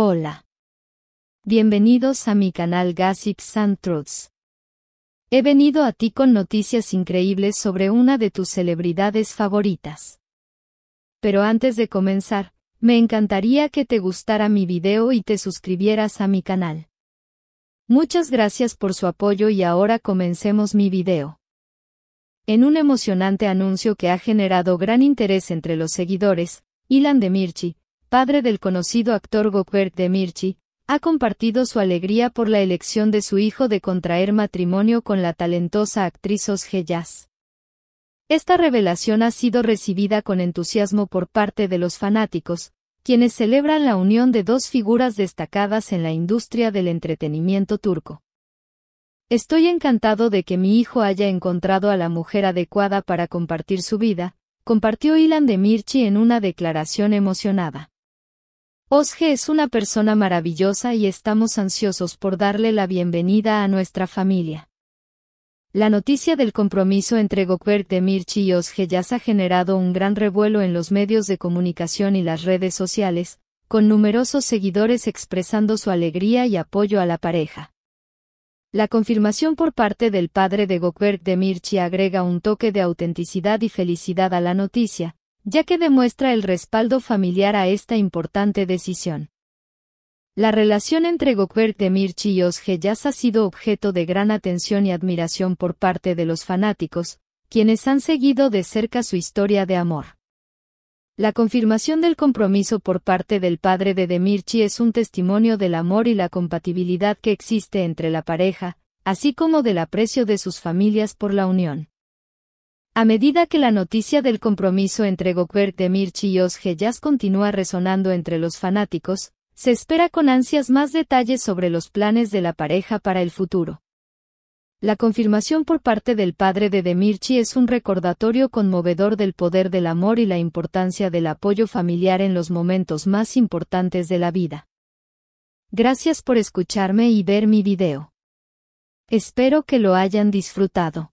Hola. Bienvenidos a mi canal Gassix and Truths. He venido a ti con noticias increíbles sobre una de tus celebridades favoritas. Pero antes de comenzar, me encantaría que te gustara mi video y te suscribieras a mi canal. Muchas gracias por su apoyo y ahora comencemos mi video. En un emocionante anuncio que ha generado gran interés entre los seguidores, Ilan Mirchi padre del conocido actor Gokbert de Mirchi, ha compartido su alegría por la elección de su hijo de contraer matrimonio con la talentosa actriz Osge Yaz. Esta revelación ha sido recibida con entusiasmo por parte de los fanáticos, quienes celebran la unión de dos figuras destacadas en la industria del entretenimiento turco. Estoy encantado de que mi hijo haya encontrado a la mujer adecuada para compartir su vida, compartió Ilan de Mirchi en una declaración emocionada. Osge es una persona maravillosa y estamos ansiosos por darle la bienvenida a nuestra familia. La noticia del compromiso entre de Mirchi y se ha generado un gran revuelo en los medios de comunicación y las redes sociales, con numerosos seguidores expresando su alegría y apoyo a la pareja. La confirmación por parte del padre de de Mirchi agrega un toque de autenticidad y felicidad a la noticia, ya que demuestra el respaldo familiar a esta importante decisión. La relación entre Gokbert Demirci y Yas ha sido objeto de gran atención y admiración por parte de los fanáticos, quienes han seguido de cerca su historia de amor. La confirmación del compromiso por parte del padre de Demirci es un testimonio del amor y la compatibilidad que existe entre la pareja, así como del aprecio de sus familias por la unión. A medida que la noticia del compromiso entre de Demirci y Jazz continúa resonando entre los fanáticos, se espera con ansias más detalles sobre los planes de la pareja para el futuro. La confirmación por parte del padre de Demirci es un recordatorio conmovedor del poder del amor y la importancia del apoyo familiar en los momentos más importantes de la vida. Gracias por escucharme y ver mi video. Espero que lo hayan disfrutado.